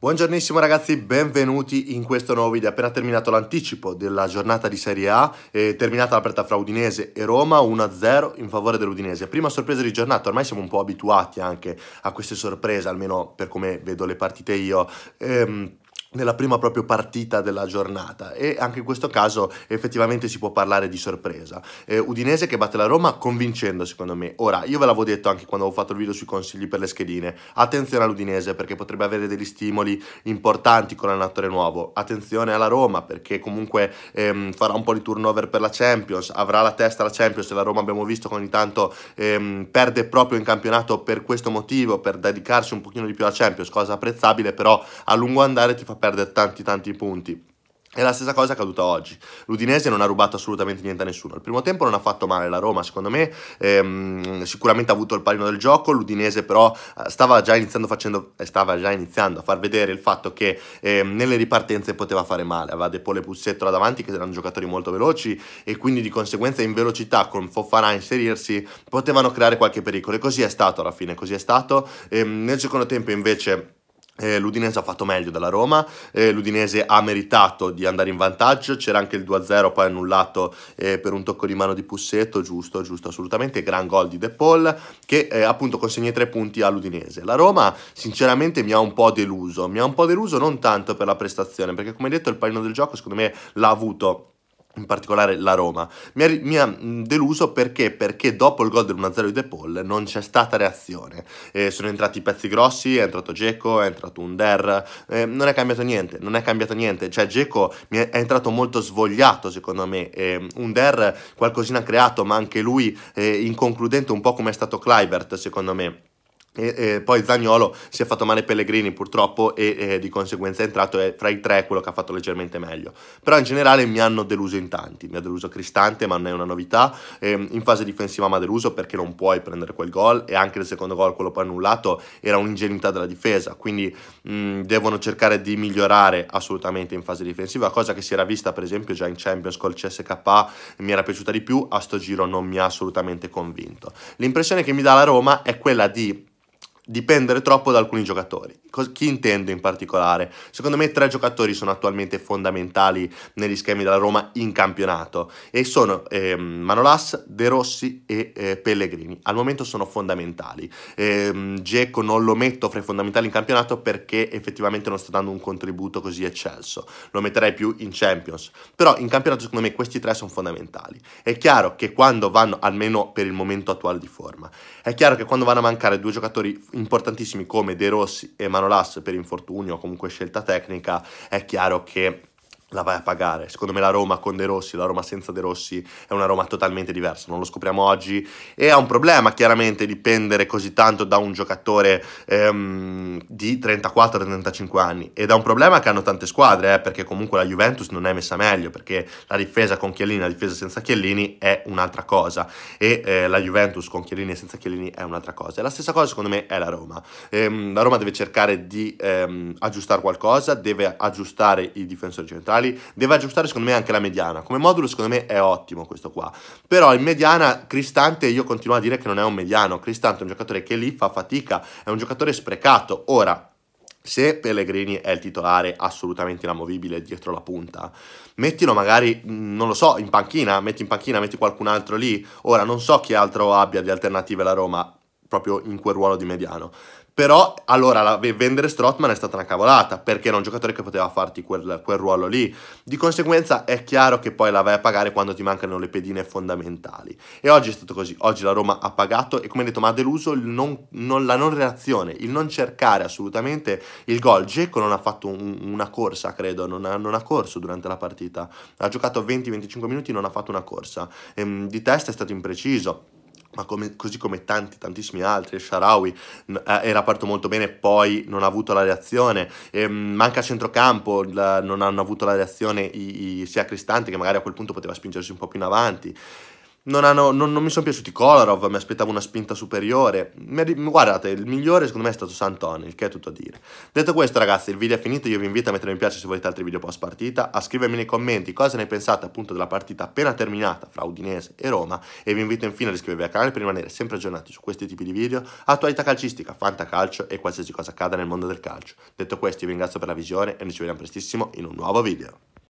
Buongiornissimo ragazzi, benvenuti in questo nuovo video. Appena terminato l'anticipo della giornata di Serie A, eh, terminata la partita fra Udinese e Roma, 1-0 in favore dell'Udinese. Prima sorpresa di giornata, ormai siamo un po' abituati anche a queste sorprese, almeno per come vedo le partite io. Ehm, nella prima proprio partita della giornata e anche in questo caso effettivamente si può parlare di sorpresa. Eh, Udinese che batte la Roma convincendo secondo me. Ora, io ve l'avevo detto anche quando ho fatto il video sui consigli per le schedine, attenzione all'Udinese perché potrebbe avere degli stimoli importanti con l'allenatore nuovo, attenzione alla Roma perché comunque ehm, farà un po' di turnover per la Champions, avrà la testa la Champions e la Roma abbiamo visto che ogni tanto ehm, perde proprio in campionato per questo motivo, per dedicarsi un pochino di più alla Champions, cosa apprezzabile però a lungo andare ti fa perdere tanti tanti punti. E la stessa cosa è accaduta oggi. L'Udinese non ha rubato assolutamente niente a nessuno. Il primo tempo non ha fatto male la Roma, secondo me. Ehm, sicuramente ha avuto il pallino del gioco. L'Udinese, però, eh, stava già iniziando, facendo, eh, stava già iniziando a far vedere il fatto che ehm, nelle ripartenze poteva fare male. Aveva De Pole e Pussetto là davanti, che erano giocatori molto veloci, e quindi di conseguenza in velocità, con Fofana a inserirsi, potevano creare qualche pericolo. E così è stato alla fine. Così è stato. Ehm, nel secondo tempo, invece eh, L'Udinese ha fatto meglio della Roma, eh, l'Udinese ha meritato di andare in vantaggio, c'era anche il 2-0 poi annullato eh, per un tocco di mano di Pussetto, giusto, giusto assolutamente, gran gol di De Paul che eh, appunto consegna i tre punti all'Udinese. La Roma sinceramente mi ha un po' deluso, mi ha un po' deluso non tanto per la prestazione perché come detto il pallino del gioco secondo me l'ha avuto in particolare la Roma, mi ha, mi ha deluso perché? perché? dopo il gol del 1 0 di De Paul non c'è stata reazione. Eh, sono entrati i pezzi grossi, è entrato Geco, è entrato Under, eh, non è cambiato niente, non è cambiato niente. Cioè Geco è entrato molto svogliato secondo me, eh, Under qualcosina ha creato ma anche lui eh, inconcludente un po' come è stato Clivert secondo me. E, e, poi Zagnolo si è fatto male Pellegrini purtroppo e, e di conseguenza è entrato è fra i tre quello che ha fatto leggermente meglio. Però in generale mi hanno deluso in tanti, mi ha deluso Cristante ma non è una novità, e, ehm, in fase difensiva mi ha deluso perché non puoi prendere quel gol e anche il secondo gol, quello poi annullato, era un'ingenuità della difesa, quindi mh, devono cercare di migliorare assolutamente in fase difensiva, cosa che si era vista per esempio già in Champions col CSK, mi era piaciuta di più, a sto giro non mi ha assolutamente convinto. L'impressione che mi dà la Roma è quella di dipendere troppo da alcuni giocatori. chi intendo in particolare? Secondo me tre giocatori sono attualmente fondamentali negli schemi della Roma in campionato e sono eh, Manolas, De Rossi e eh, Pellegrini. Al momento sono fondamentali. Eh, Geco non lo metto fra i fondamentali in campionato perché effettivamente non sta dando un contributo così eccelso. Lo metterei più in Champions. Però in campionato secondo me questi tre sono fondamentali. È chiaro che quando vanno, almeno per il momento attuale di forma, è chiaro che quando vanno a mancare due giocatori importantissimi come De Rossi e Manolas per infortunio o comunque scelta tecnica, è chiaro che la vai a pagare. Secondo me la Roma con De Rossi, la Roma senza De Rossi è una Roma totalmente diversa, non lo scopriamo oggi e ha un problema chiaramente dipendere così tanto da un giocatore ehm, di 34-35 anni ed è un problema che hanno tante squadre eh, perché comunque la Juventus non è messa meglio perché la difesa con Chiellini, la difesa senza Chiellini è un'altra cosa e eh, la Juventus con Chiellini e senza Chiellini è un'altra cosa e la stessa cosa secondo me è la Roma. Ehm, la Roma deve cercare di ehm, aggiustare qualcosa, deve aggiustare i difensori centrali generali, deve aggiustare secondo me anche la mediana. Come modulo secondo me è ottimo questo qua, però in mediana Cristante io continuo a dire che non è un mediano, Cristante è un giocatore che lì fa fatica, è un giocatore sprecato. Ora, se Pellegrini è il titolare assolutamente inamovibile dietro la punta, mettilo magari, mm, non lo so, in panchina, metti in panchina, metti qualcun altro lì. Ora non so chi altro abbia di alternative la Roma, proprio in quel ruolo di mediano. Però allora la, vendere Strotman è stata una cavolata perché era un giocatore che poteva farti quel, quel, ruolo lì. Di conseguenza è chiaro che poi la vai a pagare quando ti mancano le pedine fondamentali. E oggi è stato così. Oggi la Roma ha pagato e come detto ma ha deluso non, non, la non reazione, il non cercare assolutamente il gol. Geco non ha fatto un, una corsa, credo, non ha, non ha, corso durante la partita. Ha giocato 20-25 minuti, non ha fatto una corsa. E, ehm, di testa è stato impreciso ma come, così come tanti, tantissimi altri, Sharawi eh, era partito molto bene, poi non ha avuto la reazione, eh, manca centrocampo, la, non hanno avuto la reazione i, i, sia Cristante che magari a quel punto poteva spingersi un po' più in avanti. Non, hanno, non, non mi sono piaciuti Kolarov, mi aspettavo una spinta superiore. Guardate, il migliore secondo me è stato Santoni, il che è tutto a dire. Detto questo ragazzi, il video è finito, io vi invito a mettere mi piace se volete altri video post partita, a scrivermi nei commenti cosa ne pensate appunto della partita appena terminata fra Udinese e Roma e vi invito infine ad iscrivervi al canale per rimanere sempre aggiornati su questi tipi di video, attualità calcistica, fantacalcio e qualsiasi cosa accada nel mondo del calcio. Detto questo, vi ringrazio per la visione e noi ci vediamo prestissimo in un nuovo video.